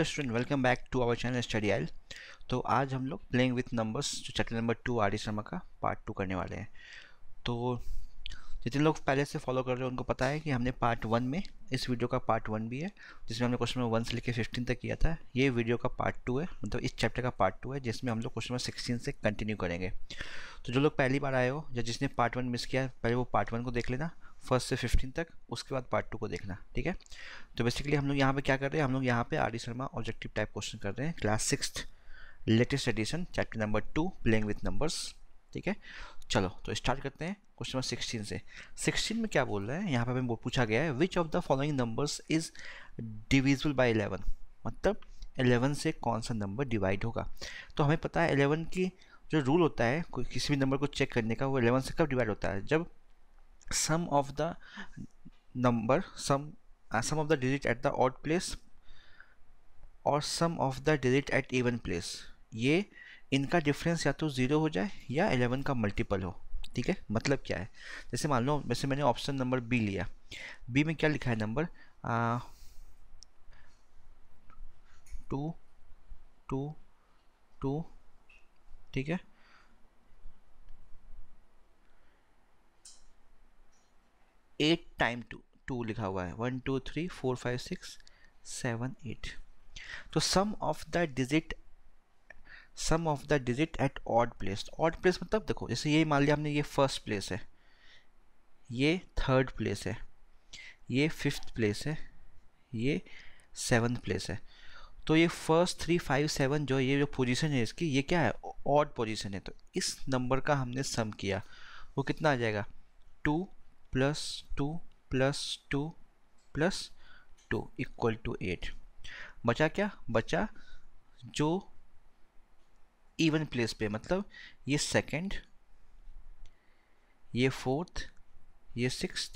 hello student welcome back to our channel study आइल तो आज हम लोग प्लेइंग विथ नंबर्स जो chapter number two R Sharma का पार्ट टू करने वाले हैं तो जितने लोग पहले से फॉलो कर रहे हैं उनको पता है कि हमने पार्ट वन में इस वीडियो का पार्ट वन भी है जिसमें हमने क्वेश्चन नंबर वन से लेकर फिफ्टीन तक किया था ये वीडियो का पार्ट टू है मतलब इस चैप्टर का पार्ट टू है जिसमें हम लोग क्वेश्चन नंबर सिक्सटीन से कंटिन्यू करेंगे तो जो लोग पहली बार आए हो या जिसने पार्ट वन मिस किया पहले वो पार्ट वन को देख लेना फर्स्ट से फिफ्टीन तक उसके बाद पार्ट टू को देखना ठीक है तो बेसिकली हम लोग यहाँ पे क्या कर रहे हैं हम लोग यहाँ पे R D Sharma objective type question कर रहे हैं class six latest edition chapter number two playing with numbers ठीक है चलो तो स्टार्ट करते हैं क्वेश्चन नंबर सिक्सटीन से सिक्सटीन में क्या बोल रहे हैं यहाँ पर हमें पूछा गया है which of the following numbers is divisible by eleven मतलब एलेवन से कौन सा नंबर डिवाइड होगा तो हमें पता है एलेवन की जो रूल होता है कोई किसी भी नंबर को चेक करने का वो एलेवन से कब डिवाइड होता है जब sum of the number sum uh, sum of the digit at the odd place और sum of the digit at even place ये इनका डिफरेंस या तो ज़ीरो हो जाए या एलेवन का मल्टीपल हो ठीक है मतलब क्या है जैसे मान लो जैसे मैंने ऑप्शन नंबर बी लिया बी में क्या लिखा है नंबर टू टू टू ठीक है एट टाइम टू टू लिखा हुआ है one two three four five six seven eight तो sum of the digit sum of the digit at odd place odd place मतलब देखो जैसे ये मान लिया हमने ये फर्स्ट प्लेस है ये थर्ड प्लेस है ये फिफ्थ प्लेस है ये सेवन प्लेस है तो ये फर्स्ट थ्री फाइव सेवन जो ये जो पोजीशन है इसकी ये क्या है ऑड पोजीशन है तो इस नंबर का हमने सम किया वो कितना आ जाएगा two plus two plus two plus two equal to eight बचा क्या बचा जो इवन प्लेस पे मतलब ये सेकंड ये फोर्थ ये सिक्स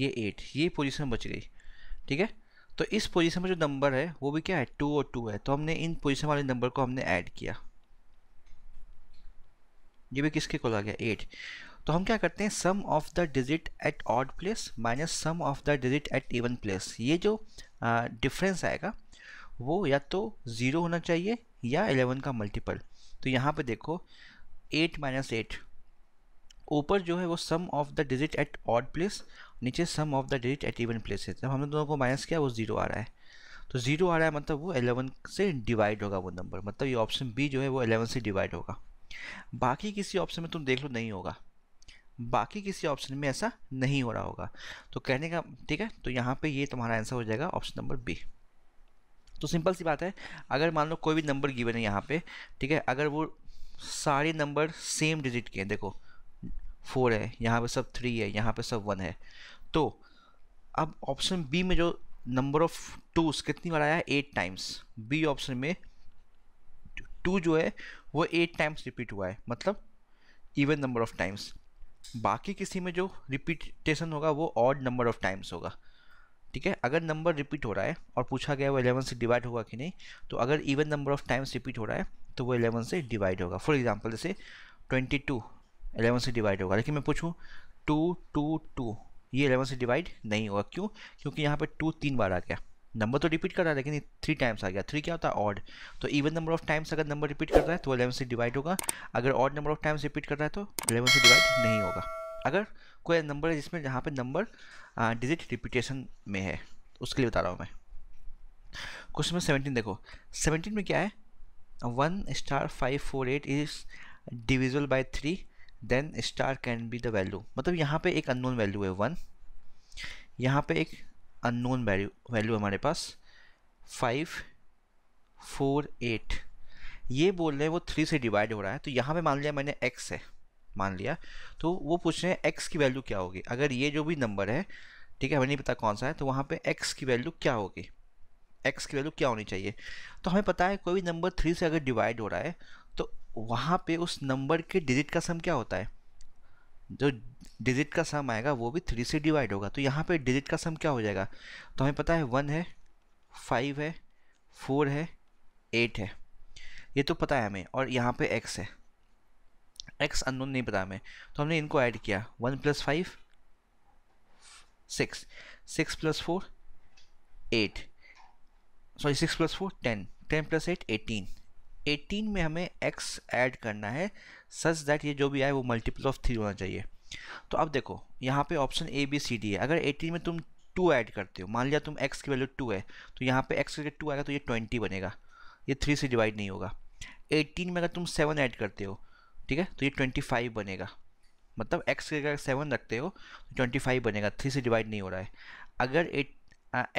ये एट ये पोजीशन बच गई ठीक है तो इस पोजीशन में जो नंबर है वो भी क्या है टू और टू है तो हमने इन पोजीशन वाले नंबर को हमने ऐड किया ये भी किसके को आ गया एट तो हम क्या करते हैं sum of the digit at odd place minus sum of the digit at even place ये जो डिफरेंस आएगा वो या तो ज़ीरो होना चाहिए या एलेवन का मल्टीपल तो यहाँ पे देखो एट माइनस एट ऊपर जो है वो sum of the digit at odd place नीचे sum of the digit at even place है जब हमने दोनों को माइनस किया वो ज़ीरो आ रहा है तो ज़ीरो आ रहा है मतलब वो एलेवन से डिवाइड होगा वो नंबर मतलब ये ऑप्शन बी जो है वो एलेवन से डिवाइड होगा बाकी किसी ऑप्शन में तुम देख लो नहीं होगा बाकी किसी ऑप्शन में ऐसा नहीं हो रहा होगा तो कहने का ठीक है तो यहाँ पे ये तुम्हारा आंसर हो जाएगा ऑप्शन नंबर बी तो सिंपल सी बात है अगर मान लो कोई भी नंबर गिवन है यहाँ पे ठीक है अगर वो सारे नंबर सेम डिजिट के हैं देखो फोर है यहाँ पे सब थ्री है यहाँ पे सब वन है तो अब ऑप्शन बी में जो नंबर ऑफ टूस कितनी बार आया है एट टाइम्स बी ऑप्शन में टू जो है वो एट टाइम्स रिपीट हुआ है मतलब इवन नंबर ऑफ टाइम्स बाकी किसी में जो रिपीटेशन होगा वो ऑड नंबर ऑफ टाइम्स होगा ठीक है अगर नंबर रिपीट हो रहा है और पूछा गया वो एलेवन से डिवाइड होगा कि नहीं तो अगर even number of times repeat हो रहा है तो वो एलेवन से डिवाइड होगा फॉर एग्जाम्पल जैसे ट्वेंटी टू एलेवन से डिवाइड होगा लेकिन मैं पूछूँ टू टू टू ये एलेवन से डिवाइड नहीं होगा क्यों क्योंकि यहाँ पर टू तीन बार आ गया नंबर तो रिपीट कर रहा है लेकिन थ्री टाइम्स आ गया थ्री क्या होता है ऑड तो इवन नंबर ऑफ टाइम्स अगर नंबर रिपीट कर रहा है तो अलेवन से डिवाइड होगा अगर odd number of times repeat कर रहा है तो अलेवन से डिवाइड नहीं होगा अगर कोई नंबर है जिसमें जहाँ पर नंबर डिजिट रिपीटेशन में है तो उसके लिए बता रहा हूँ मैं क्वेश्चन नंबर सेवनटीन देखो सेवनटीन में क्या है one star five four eight is divisible by three then star can be the value मतलब यहाँ पे एक अननोन वैल्यू है वन यहाँ पे एक अननोन वैल्यू वैल्यू हमारे पास फाइव फोर एट ये बोल रहे हैं वो थ्री से डिवाइड हो रहा है तो यहाँ पे मान लिया मैंने एक्स है मान लिया तो वो पूछ रहे हैं एक्स की वैल्यू क्या होगी अगर ये जो भी नंबर है ठीक है हमें नहीं पता कौन सा है तो वहाँ पे एक्स की वैल्यू क्या होगी एक्स की वैल्यू क्या होनी चाहिए तो हमें पता है कोई भी नंबर थ्री से अगर डिवाइड हो रहा है तो वहाँ पर उस नंबर के डिजिट का सम क्या होता है जो डिजिट का सम आएगा वो भी थ्री से डिवाइड होगा तो यहाँ पे डिजिट का सम क्या हो जाएगा तो हमें पता है वन है फाइव है फोर है एट है ये तो पता है हमें और यहाँ पे एक्स है एक्स अननोन नहीं पता हमें तो हमने इनको ऐड किया one plus five six six plus four eight sorry six plus four ten ten plus eight eighteen 18 में हमें x ऐड करना है सच दैट ये जो भी आए वो मल्टीपल ऑफ थ्री होना चाहिए तो अब देखो यहाँ पे option A B C D है अगर 18 में तुम टू ऐड करते हो मान लिया तुम x की वैल्यू टू है तो यहाँ पे x करके टू आएगा तो ये ट्वेंटी बनेगा ये थ्री से डिवाइड नहीं होगा 18 में अगर तुम सेवन ऐड करते हो ठीक है तो ये ट्वेंटी फाइव बनेगा मतलब x की जगह सेवन रखते हो तो ट्वेंटी फाइव बनेगा थ्री से डिवाइड नहीं हो रहा है अगर एट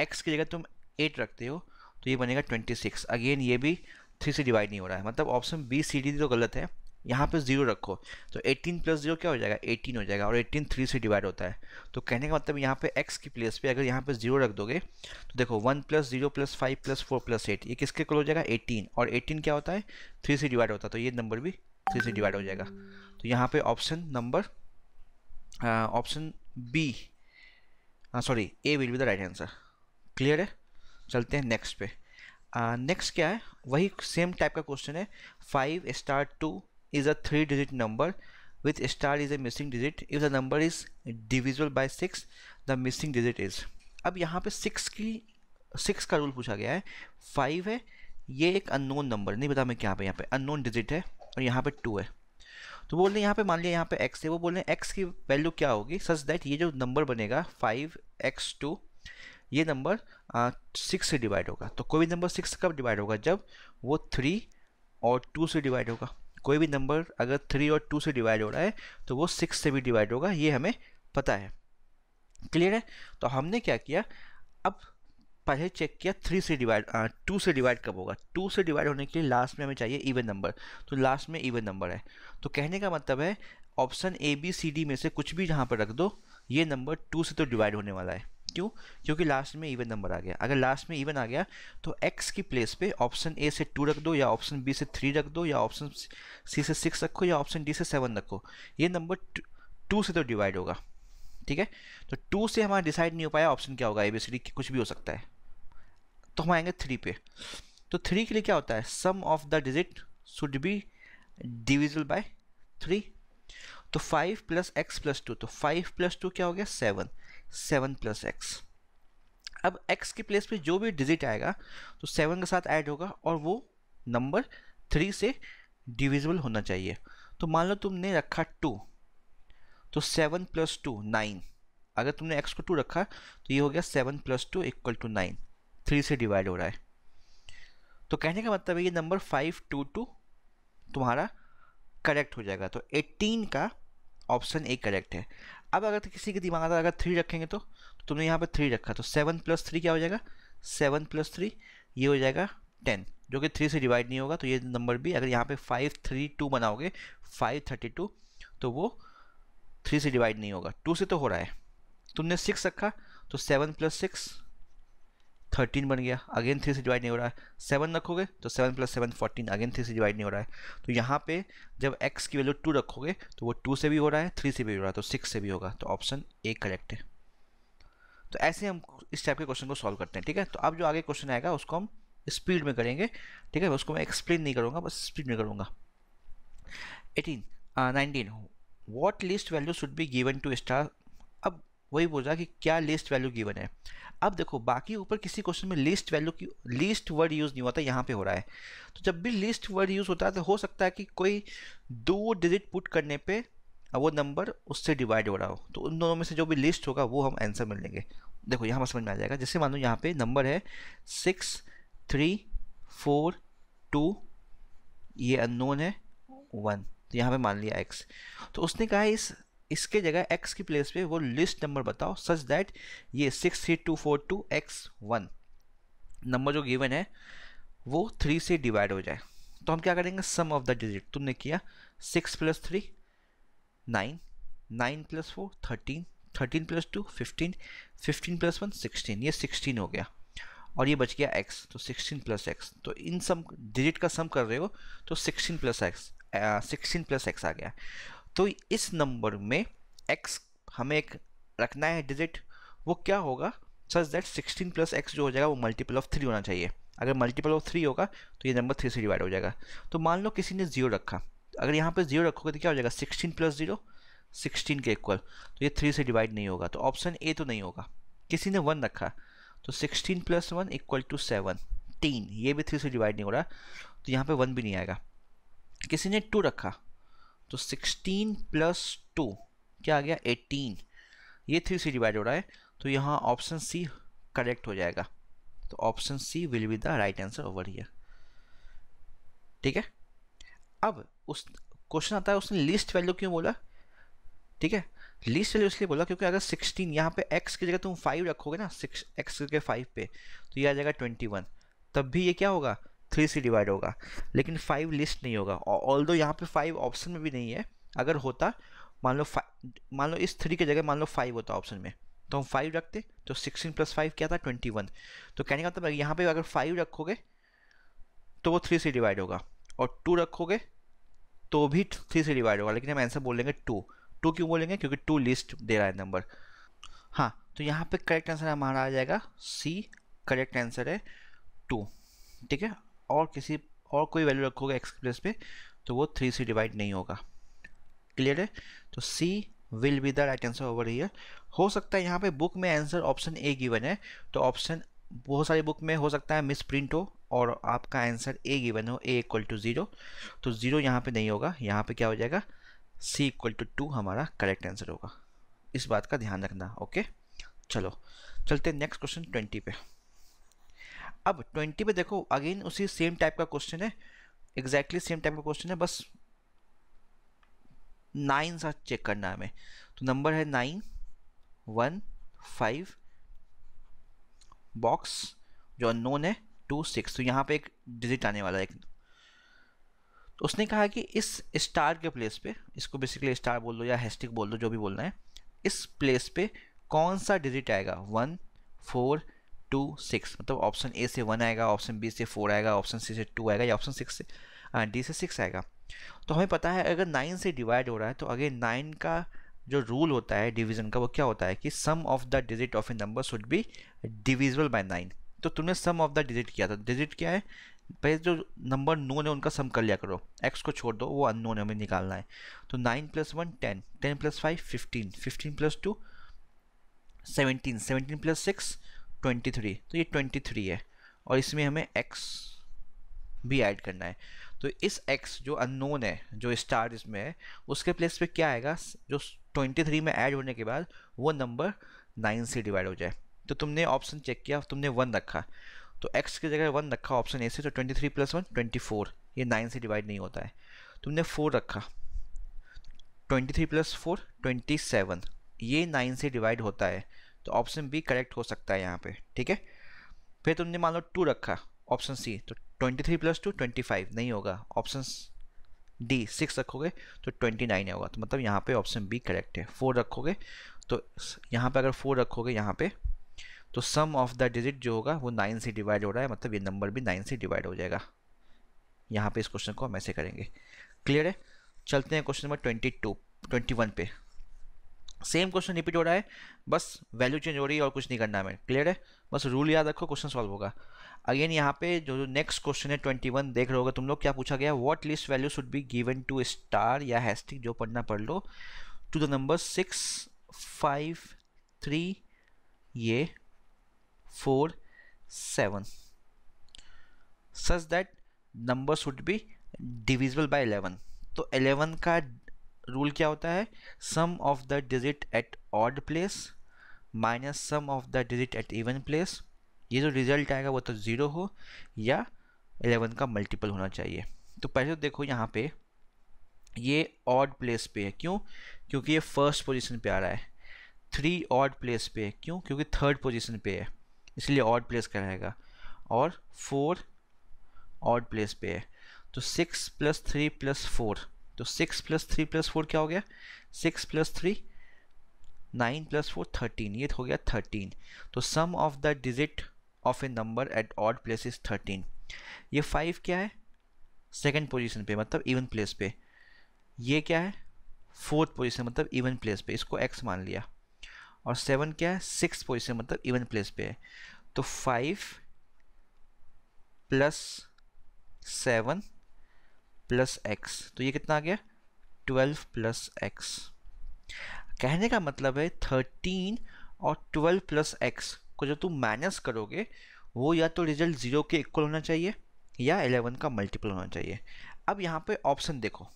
एक्स की जगह तुम एट रखते हो तो ये बनेगा ट्वेंटी सिक्स अगेन ये भी थ्री से डिवाइड नहीं हो रहा है मतलब ऑप्शन बी सी डी तो गलत है यहाँ पे जीरो रखो तो 18 प्लस जीरो क्या हो जाएगा 18 हो जाएगा और 18 थ्री से डिवाइड होता है तो कहने का मतलब यहाँ पे x की प्लेस पे अगर यहाँ पे जीरो रख दोगे तो देखो one plus zero plus five plus four plus eight ये किसके कल हो जाएगा 18 और 18 क्या होता है थ्री से डिवाइड होता है तो ये नंबर भी थ्री से डिवाइड हो जाएगा तो यहाँ पर option number option B sorry A will be the right answer clear है चलते हैं नेक्स्ट पे नेक्स्ट क्या है वही सेम टाइप का क्वेश्चन है five star two is a three digit number with star is a missing digit if the number is divisible by six the missing digit is अब यहाँ पे सिक्स की सिक्स का रूल पूछा गया है फाइव है ये एक अननोन नंबर नहीं बता मैं क्या पे यहाँ पे अननोन डिजिट है और यहाँ पे टू है तो बोल रहे हैं यहाँ पे मान लिया यहाँ पे एक्स है वो बोल रहे हैं एक्स की वैल्यू क्या होगी सच दैट ये जो नंबर बनेगा फाइव एक्स टू ये नंबर सिक्स से डिवाइड होगा तो कोई भी नंबर सिक्स कब डिवाइड होगा जब वो थ्री और टू से डिवाइड होगा कोई भी नंबर अगर थ्री और टू से डिवाइड हो रहा है तो वो सिक्स से भी डिवाइड होगा ये हमें पता है क्लियर है तो हमने क्या किया अब पहले चेक किया थ्री से डिवाइड टू से डिवाइड कब होगा टू से डिवाइड होने के लिए लास्ट में हमें चाहिए इवन नंबर तो लास्ट में इवन नंबर है तो कहने का मतलब है option A B C D में से कुछ भी जहाँ पर रख दो ये नंबर टू से तो डिवाइड होने वाला है क्यों क्योंकि लास्ट में इवन नंबर आ गया अगर लास्ट में इवन आ गया तो एक्स की प्लेस पे ऑप्शन ए से टू रख दो या ऑप्शन बी से थ्री रख दो या ऑप्शन सी से सिक्स रखो या ऑप्शन डी से सेवन रखो ये नंबर टू से तो डिवाइड होगा ठीक है तो टू से हमारा डिसाइड नहीं हो पाया ऑप्शन क्या होगा ए बी सी डी कुछ भी हो सकता है तो हम आएंगे थ्री पे तो थ्री के लिए क्या होता है sum of the digit should be divisible by three तो five plus X plus two तो फाइव प्लस टू क्या हो गया सेवन सेवन प्लस एक्स अब x के प्लेस पे जो भी डिजिट आएगा तो सेवन के साथ ऐड होगा और वो नंबर थ्री से डिविजिबल होना चाहिए तो मान लो तुमने रखा टू तो सेवन प्लस टू नाइन अगर तुमने x को टू रखा तो ये हो गया seven plus two equal to nine three से डिवाइड हो रहा है तो कहने का मतलब है ये नंबर फाइव टू टू तुम्हारा करेक्ट हो जाएगा तो एट्टीन का ऑप्शन ए करेक्ट है अब अगर किसी के दिमाग आता अगर थ्री रखेंगे तो, तो तुमने यहाँ पर थ्री रखा तो सेवन प्लस थ्री क्या हो जाएगा सेवन प्लस थ्री ये हो जाएगा टेन जो कि थ्री से डिवाइड नहीं होगा तो ये नंबर भी अगर यहाँ पे फाइव थ्री टू बनाओगे फाइव थर्टी टू तो वो थ्री से डिवाइड नहीं होगा टू से तो हो रहा है तुमने सिक्स रखा तो सेवन प्लस सिक्स थर्टीन बन गया अगेन थ्री से डिवाइड नहीं हो रहा है सेवन रखोगे तो seven plus seven fourteen again three से डिवाइड नहीं हो रहा है तो यहाँ पे जब एक्स की वैल्यू टू रखोगे तो वो टू से भी हो रहा है थ्री से भी हो रहा है तो सिक्स से भी होगा तो ऑप्शन ए करेक्ट है तो ऐसे हम इस टाइप के क्वेश्चन को सॉल्व करते हैं ठीक है तो अब जो आगे क्वेश्चन आएगा उसको हम स्पीड में करेंगे ठीक है उसको मैं एक्सप्लेन नहीं करूँगा बस स्पीड में करूँगा eighteen nineteen what least value should be given to star वही बोल रहा है कि क्या लिस्ट वैल्यू गिवन है अब देखो बाकी ऊपर किसी क्वेश्चन में लिस्ट वैल्यू की लिस्ट वर्ड यूज़ नहीं होता यहाँ पे हो रहा है तो जब भी लिस्ट वर्ड यूज़ होता है तो हो सकता है कि कोई दो डिजिट पुट करने पे वो नंबर उससे डिवाइड हो रहा हो तो उन दोनों में से जो भी लिस्ट होगा वो हम आंसर मिल लेंगे देखो यहाँ पर समझ में आ जाएगा जैसे मान लो यहाँ पे नंबर है सिक्स थ्री फोर टू ये अननोन है वन तो यहाँ पे मान लिया एक्स तो उसने कहा इस इसके जगह x की प्लेस पे वो लिस्ट नंबर बताओ सच दैट ये six three two four two X one number जो गिवन है वो थ्री से डिवाइड हो जाए तो हम क्या करेंगे सम ऑफ द डिजिट तुमने किया six plus three nine nine plus four thirteen thirteen plus two fifteen fifteen plus one sixteen ये सिक्सटीन हो गया और ये बच गया एक्स तो सिक्सटीन प्लस एक्स तो इन सम डिजिट का सम कर रहे हो तो sixteen plus X sixteen plus X आ गया तो इस नंबर में एक्स हमें एक रखना है डिजिट वो क्या होगा such that sixteen plus X जो हो जाएगा वो मल्टीपल ऑफ थ्री होना चाहिए अगर मल्टीपल ऑफ थ्री होगा तो ये नंबर थ्री से डिवाइड हो जाएगा तो मान लो किसी ने जीरो रखा अगर यहाँ पर जीरो रखोगे तो क्या हो जाएगा सिक्सटीन प्लस जीरो सिक्सटीन के इक्वल तो ये थ्री से डिवाइड नहीं होगा तो ऑप्शन ए तो नहीं होगा किसी ने वन रखा तो sixteen plus one equal to seventeen ये भी थ्री से डिवाइड नहीं हो रहा तो यहाँ पे वन भी नहीं आएगा किसी ने टू रखा तो 16 प्लस टू क्या आ गया 18 ये थ्री से डिवाइड हो रहा है तो यहाँ ऑप्शन सी करेक्ट हो जाएगा तो option C will be the right answer over here ठीक है अब उस क्वेश्चन आता है उसने लिस्ट वैल्यू क्यों बोला ठीक है लिस्ट वैल्यू इसलिए बोला क्योंकि अगर 16 यहाँ पे x की जगह तुम 5 रखोगे ना सिक्स एक्स करके फाइव पे तो ये आ जाएगा 21 तब भी ये क्या होगा थ्री से डिवाइड होगा लेकिन फाइव लिस्ट नहीं होगा ऑल दो यहाँ पर फाइव ऑप्शन में भी नहीं है अगर होता मान लो मान लो इस थ्री की जगह मान लो फाइव होता ऑप्शन में तो हम फाइव रखते तो सिक्सटीन प्लस फाइव क्या था ट्वेंटी वन तो कहने का मतलब यहाँ पे अगर फाइव रखोगे तो वो थ्री से डिवाइड होगा और टू रखोगे तो भी थ्री से डिवाइड होगा लेकिन हम आंसर बोलेंगे टू टू क्यों बोलेंगे क्योंकि टू लिस्ट दे रहा है नंबर हाँ तो यहाँ पे करेक्ट आंसर हमारा आ जाएगा सी करेक्ट आंसर है टू ठीक है और किसी और कोई वैल्यू रखोगे एक्स प्लस पे तो वो थ्री से डिवाइड नहीं होगा क्लियर है तो C will be the right answer over here हो सकता है यहाँ पे बुक में आंसर ऑप्शन ए गिवन है तो ऑप्शन बहुत सारी बुक में हो सकता है मिस प्रिंट हो और आपका आंसर ए गिवन हो ए इक्वल टू ज़ीरो तो ज़ीरो यहाँ पे नहीं होगा यहाँ पे क्या हो जाएगा सी इक्वल टू टू हमारा करेक्ट आंसर होगा इस बात का ध्यान रखना ओके चलो चलते नेक्स्ट क्वेश्चन ट्वेंटी पे अब ट्वेंटी पे देखो अगेन उसी सेम टाइप का क्वेश्चन है एग्जैक्टली सेम टाइप का क्वेश्चन है बस नाइन साथ चेक करना है हमें तो नंबर है नाइन वन फाइव बॉक्स जो अनोन है टू सिक्स तो यहाँ पे एक डिजिट आने वाला है एक तो उसने कहा कि इस स्टार के प्लेस पे इसको बेसिकली स्टार बोल दो या हैस्टिक बोल दो जो भी बोलना है इस प्लेस पे कौन सा डिजिट आएगा वन फोर टू सिक्स मतलब ऑप्शन ए से वन आएगा ऑप्शन बी से फोर आएगा ऑप्शन सी से टू आएगा या ऑप्शन सिक्स से डी से सिक्स आएगा तो हमें पता है अगर नाइन से डिवाइड हो रहा है तो अगर नाइन का जो रूल होता है डिवीजन का वो क्या होता है कि sum of the digit of a number should be divisible by nine तो तुमने सम ऑफ द डिजिट किया था डिजिट क्या है पहले जो नंबर नोन है उनका सम कर लिया करो एक्स को छोड़ दो वो अननोन हमें निकालना है तो nine plus one ten ten plus five fifteen fifteen plus two seventeen seventeen plus six twenty three तो ये ट्वेंटी थ्री है और इसमें हमें एक्स भी ऐड करना है तो इस एक्स जो अननोन है जो स्टार इसमें है उसके प्लेस पे क्या आएगा जो ट्वेंटी थ्री में ऐड होने के बाद वो नंबर नाइन से डिवाइड हो जाए तो तुमने ऑप्शन चेक किया तुमने वन रखा तो एक्स की जगह वन रखा ऑप्शन ए से तो twenty three plus one twenty four ये नाइन से डिवाइड नहीं होता है तुमने फोर रखा twenty three plus four twenty seven ये नाइन से डिवाइड होता है तो ऑप्शन बी करेक्ट हो सकता है यहाँ पे ठीक है फिर तुमने मान लो टू रखा ऑप्शन सी तो twenty three plus two twenty five नहीं होगा ऑप्शन डी सिक्स रखोगे तो ट्वेंटी नाइन होगा तो मतलब यहाँ पे ऑप्शन बी करेक्ट है फोर रखोगे तो यहाँ पे अगर फोर रखोगे यहाँ पे तो सम ऑफ द डिजिट जो होगा वो नाइन से डिवाइड हो रहा है मतलब ये नंबर भी नाइन से डिवाइड हो जाएगा यहाँ पे इस क्वेश्चन को हम ऐसे करेंगे क्लियर है चलते हैं question number twenty two twenty one पे सेम क्वेश्चन रिपीट हो रहा है बस वैल्यू चेंज हो रही है और कुछ नहीं करना हमें क्लियर है बस रूल याद रखो क्वेश्चन सॉल्व होगा अगेन यहाँ पे जो नेक्स्ट क्वेश्चन है ट्वेंटी वन देख रहे होगा तुम लोग क्या पूछा गया what least value should be given to star या हैस्टिक जो पढ़ना पढ़ लो to the number six five three ये four seven such that number should be divisible by eleven तो एलेवन का रूल क्या होता है sum of the digit at odd place minus sum of the digit at even place ये जो result आएगा वो तो ज़ीरो हो या एलेवन का मल्टीपल होना चाहिए तो पहले तो देखो यहाँ पे ये ऑड प्लेस पे है क्यों क्योंकि ये फर्स्ट पोजीशन पे आ रहा है थ्री ऑड प्लेस पे है क्यों क्योंकि थर्ड पोजीशन पे है इसलिए ऑड प्लेस का रहेगा और फोर ऑड प्लेस पे है तो six plus three plus four तो six plus three plus four क्या हो गया six plus three nine plus four thirteen ये हो गया थर्टीन तो sum of the digit of a number at odd place is thirteen ये फाइव क्या है सेकेंड पोजिशन पे मतलब इवन प्लेस पे ये क्या है फोर्थ पोजिशन मतलब इवन प्लेस पे इसको एक्स मान लिया और सेवन क्या है सिक्स पोजिशन मतलब इवन प्लेस पे है तो five plus seven plus x तो ये कितना आ गया ट्वेल्व प्लस एक्स कहने का मतलब है थर्टीन और ट्वेल्व प्लस एक्स को जब तुम माइनस करोगे वो या तो रिजल्ट ज़ीरो के इक्वल होना चाहिए या एलेवन का मल्टीपल होना चाहिए अब यहाँ पे ऑप्शन देखो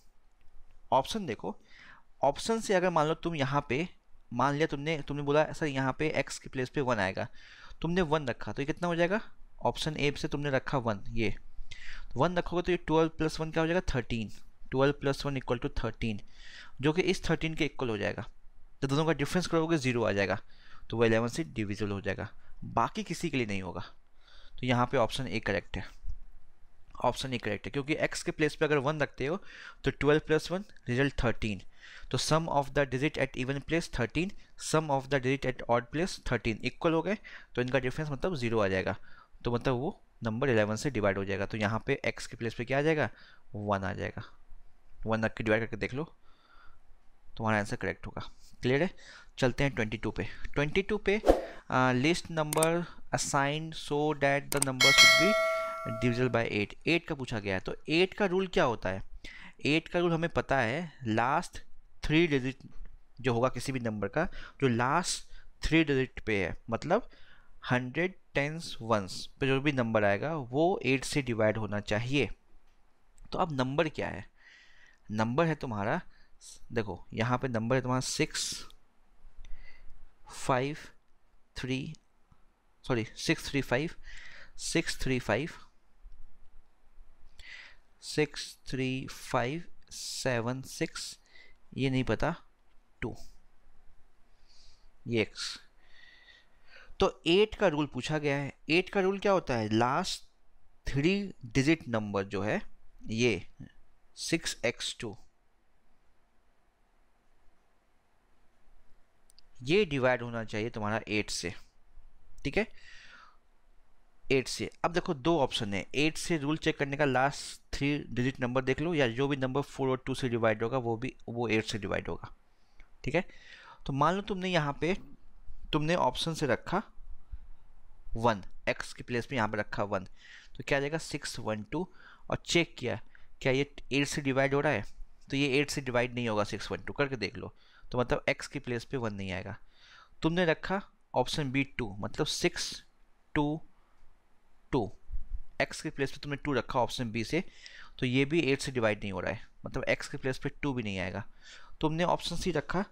ऑप्शन देखो ऑप्शन से अगर मान लो तुम यहाँ पे मान लिया तुमने तुमने बोला सर यहाँ पे एक्स के प्लेस पे वन आएगा तुमने वन रखा तो ये कितना हो जाएगा ऑप्शन ए से तुमने रखा वन ये वन रखोगे तो ये ट्वेल्व प्लस वन क्या हो जाएगा thirteen twelve plus one equal to thirteen जो कि इस थर्टीन के इक्वल हो जाएगा तो दोनों का डिफरेंस करोगे जीरो आ जाएगा तो वह एलेवन से डिविजल हो जाएगा बाकी किसी के लिए नहीं होगा तो यहाँ पे ऑप्शन ए करेक्ट है ऑप्शन ए करेक्ट है क्योंकि एक्स के प्लेस पे अगर वन रखते हो तो twelve plus one result thirteen तो sum of the digit at even place thirteen sum of the digit at odd place thirteen equal हो गए तो इनका डिफरेंस मतलब जीरो आ जाएगा तो मतलब वो नंबर इलेवन से डिवाइड हो जाएगा तो यहाँ पे एक्स के प्लेस पे क्या आ जाएगा वन आ जाएगा वन रख के डिवाइड करके देख लो तो आंसर करेक्ट होगा क्लियर है चलते हैं ट्वेंटी टू पे ट्वेंटी टू पे least number assign so that the number should be divisible by eight eight का पूछा गया है तो एट का रूल क्या होता है एट का रूल हमें पता है लास्ट थ्री डिजिट जो होगा किसी भी नंबर का जो लास्ट थ्री डिजिट पे है मतलब हंड्रेड टेंस वंस पे जो भी नंबर आएगा वो एट से डिवाइड होना चाहिए तो अब नंबर क्या है नंबर है तुम्हारा देखो यहाँ पे नंबर है तुम्हारा six five three sorry six three five six three five six three five seven six ये नहीं पता टू ये एक्स तो एट का रूल पूछा गया है एट का रूल क्या होता है लास्ट थ्री डिजिट नंबर जो है ये सिक्स एक्स टू ये डिवाइड होना चाहिए तुम्हारा एट से ठीक है एट से अब देखो दो ऑप्शन है एट से रूल चेक करने का लास्ट थ्री डिजिट नंबर देख लो या जो भी नंबर फोर और टू से डिवाइड होगा वो भी वो एट से डिवाइड होगा ठीक है तो मान लो तुमने यहाँ पे तुमने ऑप्शन से रखा वन एक्स के प्लेस में यहाँ पे रखा वन तो क्या आ जाएगा सिक्स वन टू और चेक किया क्या ये एट से डिवाइड हो रहा है तो ये एट से डिवाइड नहीं होगा सिक्स वन टू करके देख लो तो मतलब एक्स की प्लेस पे वन नहीं आएगा तुमने रखा ऑप्शन बी टू मतलब सिक्स टू टू एक्स के प्लेस पे तुमने टू रखा ऑप्शन बी से तो ये भी एट से डिवाइड नहीं हो रहा है मतलब एक्स के प्लेस पे टू भी नहीं आएगा तुमने ऑप्शन सी रखा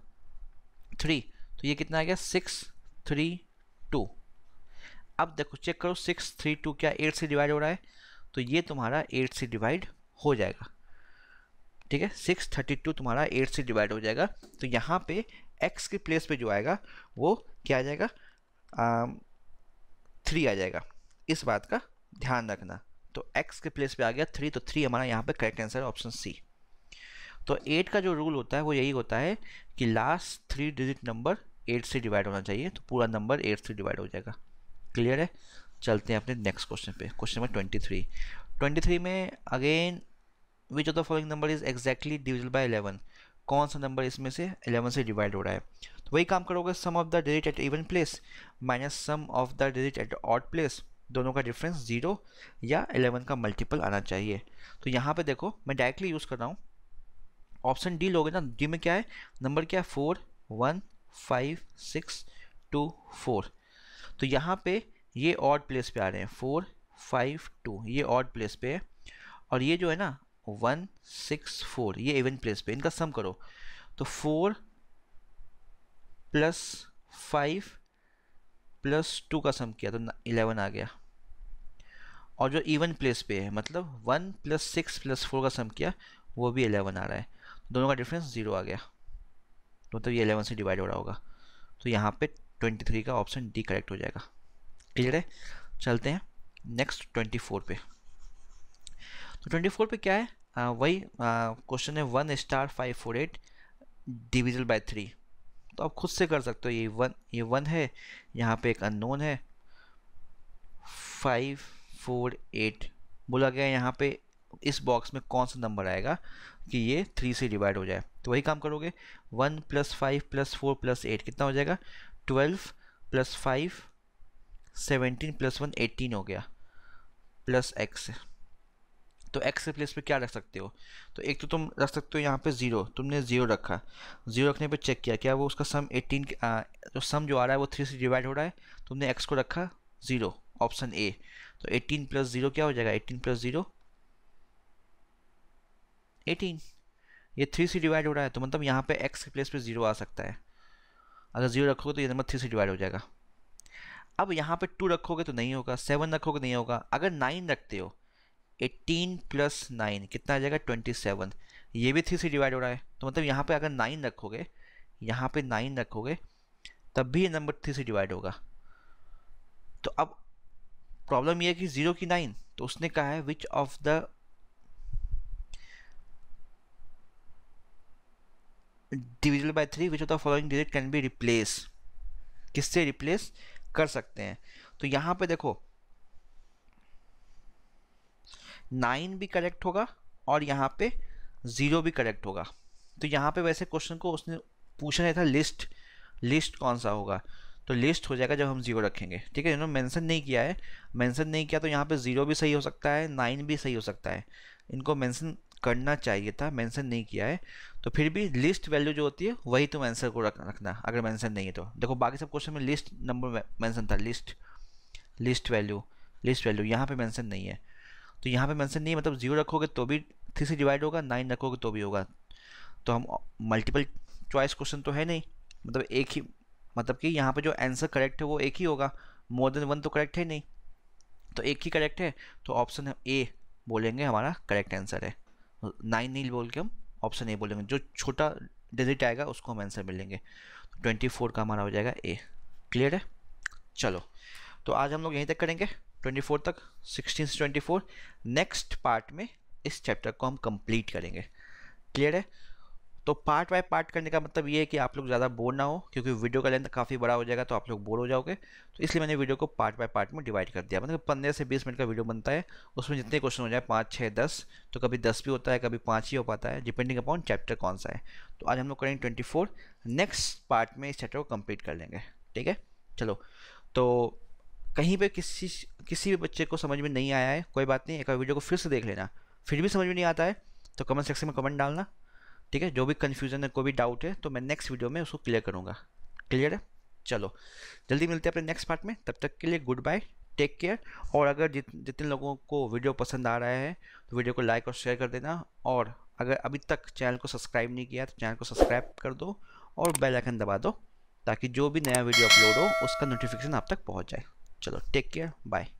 थ्री तो ये कितना आ गया सिक्स थ्री टू अब देखो चेक करो सिक्स थ्री टू क्या एट से डिवाइड हो रहा है तो ये तुम्हारा एट से डिवाइड हो जाएगा ठीक है सिक्स थर्टी टू तुम्हारा एट से डिवाइड हो जाएगा तो यहाँ पे एक्स के प्लेस पे जो आएगा वो क्या आ जाएगा थ्री आ जाएगा इस बात का ध्यान रखना तो एक्स के प्लेस पे आ गया थ्री तो थ्री हमारा यहाँ पे करेक्ट आंसर ऑप्शन सी तो एट का जो रूल होता है वो यही होता है कि last three digit number eight से डिवाइड होना चाहिए तो पूरा नंबर एट से डिवाइड हो जाएगा क्लियर है चलते हैं अपने नेक्स्ट क्वेश्चन पे question number twenty three twenty three में again which of the following number is exactly divisible by eleven कौन सा नंबर इसमें से एलेवन से डिवाइड हो रहा है तो वही काम करोगे sum of the digit at even place minus sum of the digit at odd place दोनों का डिफरेंस ज़ीरो या एलेवन का मल्टीपल आना चाहिए तो यहाँ पे देखो मैं डायरेक्टली यूज़ कर रहा हूँ ऑप्शन डी लोगे ना डी में क्या है नंबर क्या है four one five six two four तो यहाँ पे ये ऑड प्लेस पे आ रहे हैं फोर फाइव टू ये ऑड प्लेस पे है और ये जो है ना वन सिक्स फोर ये इवन प्लेस पे इनका सम करो तो four plus five plus two का सम किया तो इलेवन आ गया और जो इवन प्लेस पे है मतलब one plus six plus four का सम किया वो भी इलेवन आ रहा है दोनों का डिफरेंस ज़ीरो आ गया तो मतलब ये अलेवन से डिवाइड हो रहा होगा तो यहाँ पे ट्वेंटी थ्री का ऑप्शन डी करेक्ट हो जाएगा क्लियर है चलते हैं नेक्स्ट ट्वेंटी फोर पे तो ट्वेंटी फोर पे क्या है आ, वही क्वेश्चन है one star five four eight divisible by three तो आप खुद से कर सकते हो ये वन ये वन है यहाँ पे एक अननोन है फाइव फोर एट बोला गया यहाँ पे इस बॉक्स में कौन सा नंबर आएगा कि ये थ्री से डिवाइड हो जाए तो वही काम करोगे one plus five plus four plus eight कितना हो जाएगा twelve plus five seventeen plus one eighteen हो गया प्लस एक्स तो एक्स के प्लेस पे क्या रख सकते हो तो एक तो तुम रख सकते हो यहाँ पे ज़ीरो तुमने ज़ीरो रखा ज़ीरो रखने पे चेक किया क्या वो उसका सम एटीन आ, तो सम जो आ रहा है वो थ्री से डिवाइड हो रहा है तुमने एक्स को रखा ज़ीरो ऑप्शन ए तो एटीन प्लस ज़ीरो क्या हो जाएगा एटीन प्लस ज़ीरो एटीन ये थ्री से डिवाइड हो रहा है तो मतलब यहाँ पे एक्स के प्लेस पे जीरो आ सकता है अगर जीरो रखोगे तो ये नंबर थ्री से डिवाइड हो जाएगा अब यहाँ पे टू रखोगे तो नहीं होगा सेवन रखोगे तो नहीं होगा अगर नाइन रखते हो एटीन प्लस नाइन कितना आ जाएगा ट्वेंटी सेवन ये भी थ्री से डिवाइड हो रहा है तो मतलब यहाँ पर अगर नाइन रखोगे यहाँ पर नाइन रखोगे तब भी ये नंबर थ्री से डिवाइड होगा तो अब प्रॉब्लम यह है कि ज़ीरो की नाइन तो उसने कहा है which of the divisible by three which of the following digit can be replace किससे रिप्लेस कर सकते हैं तो यहाँ पे देखो नाइन भी करेक्ट होगा और यहाँ पे ज़ीरो भी करेक्ट होगा तो यहाँ पे वैसे क्वेश्चन को उसने पूछा नहीं था लिस्ट लिस्ट कौन सा होगा तो लिस्ट हो जाएगा जब हम जीरो रखेंगे ठीक है इन्होंने मेंशन नहीं किया है मेंशन नहीं किया तो यहाँ पे ज़ीरो भी सही हो सकता है नाइन भी सही हो सकता है इनको मेंशन करना चाहिए था मेंशन नहीं किया है तो फिर भी लिस्ट वैल्यू जो होती है वही तुम तो आंसर को रख, रखना अगर मेंशन नहीं है तो देखो बाकी सब क्वेश्चन में लिस्ट नंबर मेंशन था list list value list value यहाँ पे मेंशन नहीं है तो यहाँ पे मेंशन नहीं है मतलब जीरो रखोगे तो भी थ्री से डिवाइड होगा नाइन रखोगे तो भी होगा तो हम मल्टीपल चॉइस क्वेश्चन तो है नहीं मतलब एक ही मतलब कि यहाँ पर जो आंसर करेक्ट है वो एक ही होगा मोर देन वन तो करेक्ट है नहीं तो एक ही करेक्ट है तो ऑप्शन ए बोलेंगे हमारा करेक्ट आंसर है नाइन नहीं बोल के हम ऑप्शन ए बोलेंगे जो छोटा डिजिट आएगा उसको हम आंसर मिलेंगे ट्वेंटी तो फोर का हमारा हो जाएगा ए क्लियर है चलो तो आज हम लोग यहीं तक करेंगे ट्वेंटी फोर तक सिक्सटीन से ट्वेंटी फोर नेक्स्ट पार्ट में इस चैप्टर को हम कंप्लीट करेंगे क्लियर है तो पार्ट बाय पार्ट करने का मतलब ये है कि आप लोग ज़्यादा बोर ना हो क्योंकि वीडियो का लेंथ काफ़ी बड़ा हो जाएगा तो आप लोग बोर हो जाओगे तो इसलिए मैंने वीडियो को पार्ट बाय पार्ट में डिवाइड कर दिया मतलब पंद्रह से बीस मिनट का वीडियो बनता है उसमें जितने क्वेश्चन हो जाए पाँच छः दस तो कभी दस भी होता है कभी पाँच ही हो पाता है डिपेंडिंग अपॉन चैप्टर कौन सा है तो आज हम लोग करेंगे ट्वेंटी नेक्स्ट पार्ट में इस चैप्टर को कम्प्लीट कर लेंगे ठीक है चलो तो कहीं पर किसी किसी भी बच्चे को समझ में नहीं आया है कोई बात नहीं एक बार वीडियो को फिर से देख लेना फिर भी समझ में नहीं आता है तो कमेंट सेक्शन में कमेंट डालना ठीक है जो भी कन्फ्यूजन है कोई भी डाउट है तो मैं नेक्स्ट वीडियो में उसको क्लियर करूँगा क्लियर है चलो जल्दी मिलते हैं अपने नेक्स्ट पार्ट में तब तक के लिए गुड बाय टेक केयर और अगर जित जितने लोगों को वीडियो पसंद आ रहा है तो वीडियो को लाइक और शेयर कर देना और अगर अभी तक चैनल को सब्सक्राइब नहीं किया तो चैनल को सब्सक्राइब कर दो और बेल आइकन दबा दो ताकि जो भी नया वीडियो अपलोड हो उसका नोटिफिकेशन आप तक पहुंच जाए चलो टेक केयर बाय